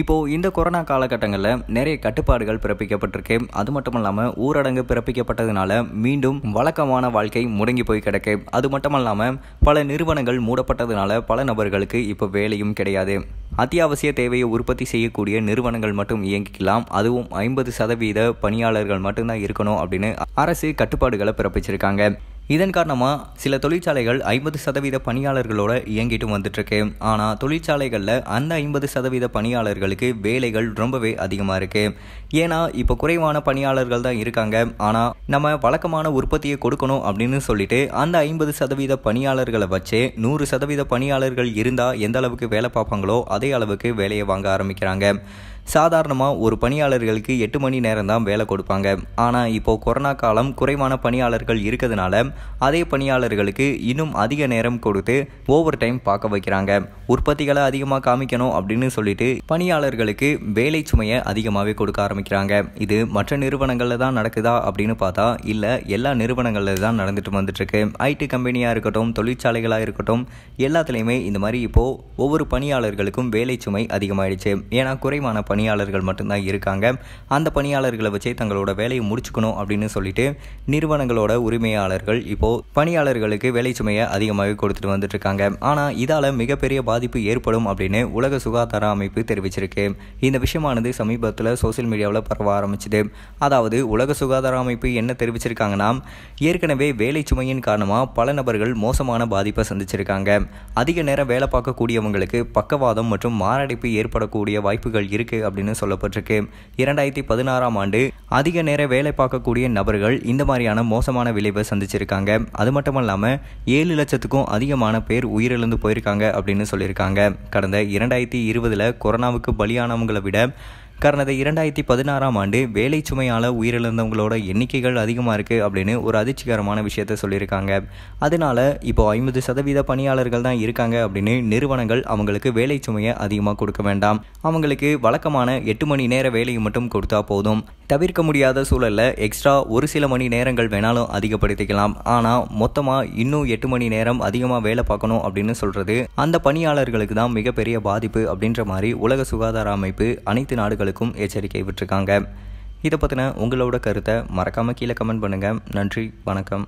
இப்போது இந்த கொரோனா காலகட்டங்களில் நிறைய கட்டுப்பாடுகள் பிறப்பிக்கப்பட்டிருக்கு அது மட்டும் இல்லாமல் ஊரடங்கு பிறப்பிக்கப்பட்டதுனால மீண்டும் வழக்கமான வாழ்க்கை முடங்கி போய் கிடக்கு அது மட்டும் இல்லாமல் பல நிறுவனங்கள் மூடப்பட்டதுனால பல நபர்களுக்கு இப்போ வேலையும் கிடையாது அத்தியாவசிய தேவையை உற்பத்தி செய்யக்கூடிய நிறுவனங்கள் மட்டும் இயங்கிக்கலாம் அதுவும் ஐம்பது சதவீத பணியாளர்கள் மட்டும்தான் இருக்கணும் அப்படின்னு அரசு கட்டுப்பாடுகளை பிறப்பிச்சிருக்காங்க இதன் காரணமாக சில தொழிற்சாலைகள் ஐம்பது சதவீத பணியாளர்களோடு இயங்கிட்டு வந்துட்டுருக்கு ஆனால் தொழிற்சாலைகளில் அந்த ஐம்பது சதவீத பணியாளர்களுக்கு வேலைகள் ரொம்பவே அதிகமாக இருக்குது ஏன்னா இப்போ குறைவான பணியாளர்கள் தான் இருக்காங்க ஆனால் நம்ம வழக்கமான உற்பத்தியை கொடுக்கணும் அப்படின்னு சொல்லிட்டு அந்த ஐம்பது சதவீத பணியாளர்களை வச்சு நூறு சதவீத பணியாளர்கள் இருந்தால் எந்த அளவுக்கு வேலை பார்ப்பாங்களோ அதே அளவுக்கு வேலையை வாங்க ஆரம்பிக்கிறாங்க சாதாரணமாக ஒரு பணியாளர்களுக்கு எட்டு மணி நேரம் தான் வேலை கொடுப்பாங்க ஆனால் இப்போது கொரோனா காலம் குறைவான பணியாளர்கள் இருக்கிறதுனால அதே பணியாளர்களுக்கு இன்னும் அதிக நேரம் கொடுத்து ஓவர் டைம் பார்க்க வைக்கிறாங்க உற்பத்திகளை அதிகமாக காமிக்கணும் அப்படின்னு சொல்லிட்டு பணியாளர்களுக்கு வேலை சுமையை அதிகமாகவே கொடுக்க ஆரம்பிக்கிறாங்க இது மற்ற நிறுவனங்களில் தான் நடக்குதா அப்படின்னு பார்த்தா இல்லை எல்லா நிறுவனங்களில் தான் நடந்துட்டு வந்துட்டுருக்கு ஐடி கம்பெனியாக இருக்கட்டும் தொழிற்சாலைகளாக இருக்கட்டும் எல்லாத்துலேயுமே இந்த மாதிரி இப்போது ஒவ்வொரு பணியாளர்களுக்கும் வேலை சுமை அதிகமாகிடுச்சு ஏன்னா குறைவான பணி பணியாளர்கள் மட்டும்தான் இருக்காங்க அந்த பணியாளர்களை வச்சே தங்களோட வேலையை முடிச்சுக்கணும் அப்படின்னு சொல்லிட்டு நிறுவனங்களோட உரிமையாளர்கள் இப்போ பணியாளர்களுக்கு வேலை சுமையை அதிகமாக கொடுத்துட்டு வந்துட்டு இருக்காங்க ஆனால் இதால் மிகப்பெரிய பாதிப்பு ஏற்படும் அப்படின்னு உலக சுகாதார அமைப்பு தெரிவிச்சிருக்கு இந்த விஷயமானது சமீபத்தில் சோசியல் மீடியாவில் பரவ ஆரம்பிச்சுது அதாவது உலக சுகாதார அமைப்பு என்ன தெரிவிச்சிருக்காங்கன்னா ஏற்கனவே வேலை சுமையின் காரணமாக பல நபர்கள் மோசமான பாதிப்பை சந்திச்சிருக்காங்க அதிக நேரம் வேலை பார்க்கக்கூடியவங்களுக்கு பக்கவாதம் மற்றும் மாரடைப்பு ஏற்படக்கூடிய வாய்ப்புகள் இருக்கு அப்படின்னு சொல்லப்பட்டிருக்கு இரண்டாயிரத்தி பதினாறாம் ஆண்டு அதிக நேரம் வேலை பார்க்கக்கூடிய நபர்கள் இந்த மாதிரியான மோசமான விளைவை சந்திச்சிருக்காங்க அது மட்டும் இல்லாமல் ஏழு லட்சத்துக்கும் அதிகமான பேர் உயிரிழந்து போயிருக்காங்க அப்படின்னு சொல்லியிருக்காங்க கடந்த இரண்டாயிரத்தி இருபதில் கொரோனாவுக்கு பலியானவங்களை விட கடந்த இரண்டாயிரத்தி பதினாறாம் ஆண்டு வேலை சுமையால் உயிரிழந்தவங்களோட எண்ணிக்கைகள் அதிகமாக இருக்குது அப்படின்னு ஒரு அதிர்ச்சிகரமான விஷயத்த சொல்லியிருக்காங்க அதனால் இப்போ ஐம்பது சதவீத பணியாளர்கள் தான் இருக்காங்க அப்படின்னு நிறுவனங்கள் அவங்களுக்கு வேலை சுமையை அதிகமாக கொடுக்க வேண்டாம் அவங்களுக்கு வழக்கமான எட்டு மணி நேர வேலையை மட்டும் கொடுத்தா போதும் தவிர்க்க முடியாத சூழலில் எக்ஸ்ட்ரா ஒரு சில மணி நேரங்கள் வேணாலும் அதிகப்படுத்திக்கலாம் ஆனால் மொத்தமாக இன்னும் எட்டு மணி நேரம் அதிகமாக வேலை பார்க்கணும் அப்படின்னு சொல்கிறது அந்த பணியாளர்களுக்கு தான் மிகப்பெரிய பாதிப்பு அப்படின்ற மாதிரி உலக சுகாதார அமைப்பு அனைத்து நாடுகளும் பொதுமக்களுக்கும் எச்சரிக்கை விட்டுருக்காங்க இதை பற்றின உங்களோட கருத்தை மறக்காமல் கீழே கமெண்ட் பண்ணுங்கள் நன்றி வணக்கம்